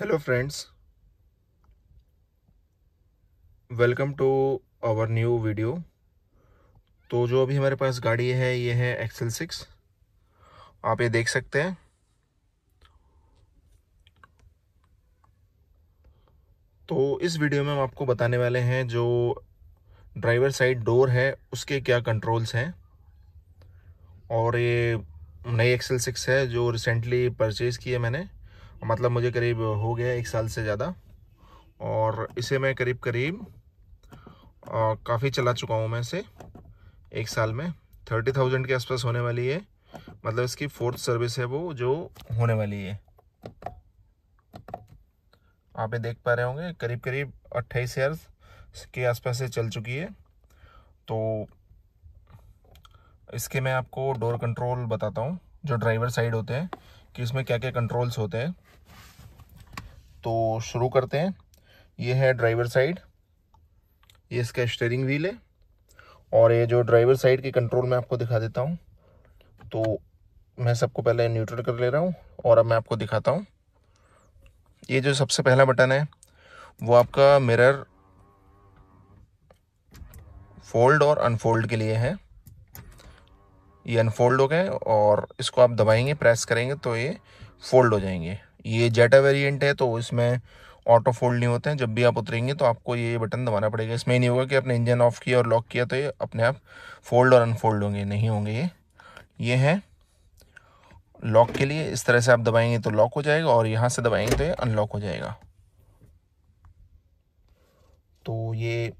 hello friends welcome to our new video तो जो अभी हमारे पास गाड़ी है ये है एक्सेल सिक्स आप ये देख सकते हैं तो इस वीडियो में हम आपको बताने वाले हैं जो ड्राइवर साइड डोर है उसके क्या कंट्रोल्स हैं और ये नई एक्सेल सिक्स है जो रिसेंटली परचेज़ की है मैंने मतलब मुझे करीब हो गया एक साल से ज़्यादा और इसे मैं करीब करीब काफ़ी चला चुका हूँ मैं इसे एक साल में थर्टी थाउजेंड के आसपास होने वाली है मतलब इसकी फोर्थ सर्विस है वो जो होने वाली है आप ये देख पा रहे होंगे करीब करीब अट्ठाईस हज़ार के आसपास से चल चुकी है तो इसके मैं आपको डोर कंट्रोल बताता हूँ जो ड्राइवर साइड होते हैं कि इसमें क्या क्या कंट्रोल्स होते हैं तो शुरू करते हैं ये है ड्राइवर साइड ये इसका स्टेयरिंग व्हील है और ये जो ड्राइवर साइड के कंट्रोल मैं आपको दिखा देता हूँ तो मैं सबको पहले न्यूट्रल कर ले रहा हूँ और अब मैं आपको दिखाता हूँ ये जो सबसे पहला बटन है वो आपका मिरर फोल्ड और अनफोल्ड के लिए है ये अनफोल्ड हो गए और इसको आप दबाएंगे प्रेस करेंगे तो ये फोल्ड हो जाएंगे ये जेटा वेरिएंट है तो इसमें ऑटो फोल्ड नहीं होते हैं जब भी आप उतरेंगे तो आपको ये बटन दबाना पड़ेगा इसमें नहीं होगा कि आपने इंजन ऑफ किया और लॉक किया तो ये अपने आप फोल्ड और अनफोल्ड होंगे नहीं होंगे ये ये है लॉक के लिए इस तरह से आप दबाएंगे तो लॉक हो जाएगा और यहाँ से दबाएंगे तो ये अनलॉक हो जाएगा तो ये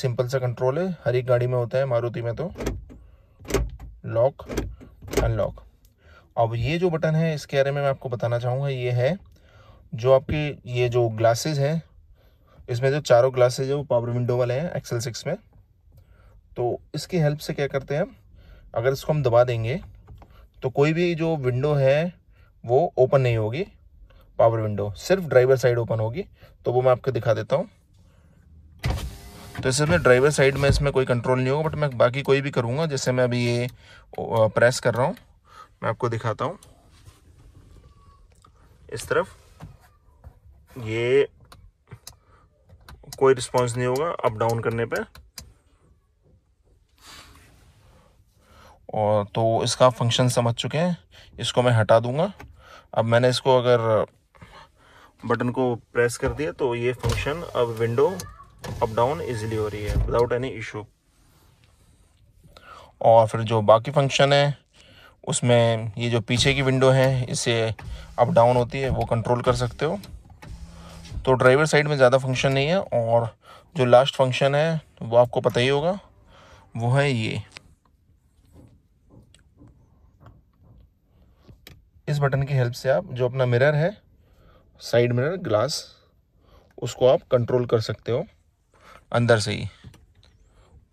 सिंपल सा कंट्रोल है हर एक गाड़ी में होता है मारुति में तो लॉक अनलॉक अब ये जो बटन है इसके बारे में मैं आपको बताना चाहूँगा ये है जो आपके ये जो ग्लासेज हैं इसमें जो चारों ग्लासेज है वो पावर विंडो वाले हैं एक्सेल सिक्स में तो इसकी हेल्प से क्या करते हैं हम अगर इसको हम दबा देंगे तो कोई भी जो विंडो है वो ओपन नहीं होगी पावर विंडो सिर्फ ड्राइवर साइड ओपन होगी तो वो मैं आपको दिखा देता हूँ तो इसमें ड्राइवर साइड में इसमें कोई कंट्रोल नहीं होगा बट मैं बाकी कोई भी करूँगा जैसे मैं अभी ये प्रेस कर रहा हूँ मैं आपको दिखाता हूँ इस तरफ ये कोई रिस्पांस नहीं होगा अप डाउन करने पर और तो इसका फंक्शन समझ चुके हैं इसको मैं हटा दूंगा अब मैंने इसको अगर बटन को प्रेस कर दिया तो ये फंक्शन अब विंडो अप डाउन इजीली हो रही है विदाउट एनी इशू और फिर जो बाकी फंक्शन है उसमें ये जो पीछे की विंडो है इसे अप डाउन होती है वो कंट्रोल कर सकते हो तो ड्राइवर साइड में ज़्यादा फंक्शन नहीं है और जो लास्ट फंक्शन है वो आपको पता ही होगा वो है ये इस बटन की हेल्प से आप जो अपना मिरर है साइड मिरर ग्लास उसको आप कंट्रोल कर सकते हो अंदर से ही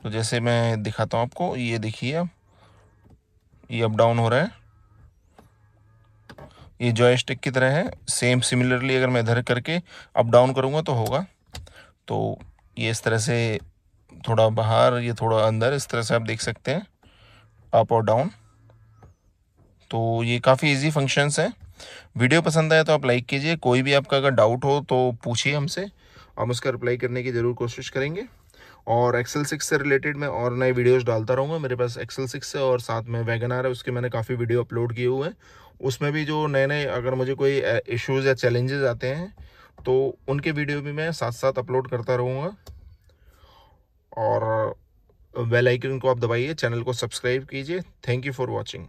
तो जैसे मैं दिखाता हूँ आपको ये देखिए आप ये अप डाउन हो रहा है ये जॉयस्टिक की तरह है सेम सिमिलरली अगर मैं इधर करके अप डाउन करूँगा तो होगा तो ये इस तरह से थोड़ा बाहर ये थोड़ा अंदर इस तरह से आप देख सकते हैं अप और डाउन तो ये काफ़ी इजी फंक्शंस हैं वीडियो पसंद आया तो आप लाइक कीजिए कोई भी आपका अगर डाउट हो तो पूछिए हमसे हम उसका रिप्लाई करने की ज़रूर कोशिश करेंगे और एक्सेल सिक्स से रिलेटेड मैं और नए वीडियोस डालता रहूँगा मेरे पास एक्सेल सिक्स है और साथ में वैगन आर है उसके मैंने काफ़ी वीडियो अपलोड किए हुए हैं उसमें भी जो नए नए अगर मुझे कोई इश्यूज़ या चैलेंजेस आते हैं तो उनके वीडियो भी मैं साथ साथ अपलोड करता रहूँगा और वेलाइकन को आप दबाइए चैनल को सब्सक्राइब कीजिए थैंक यू फॉर वॉचिंग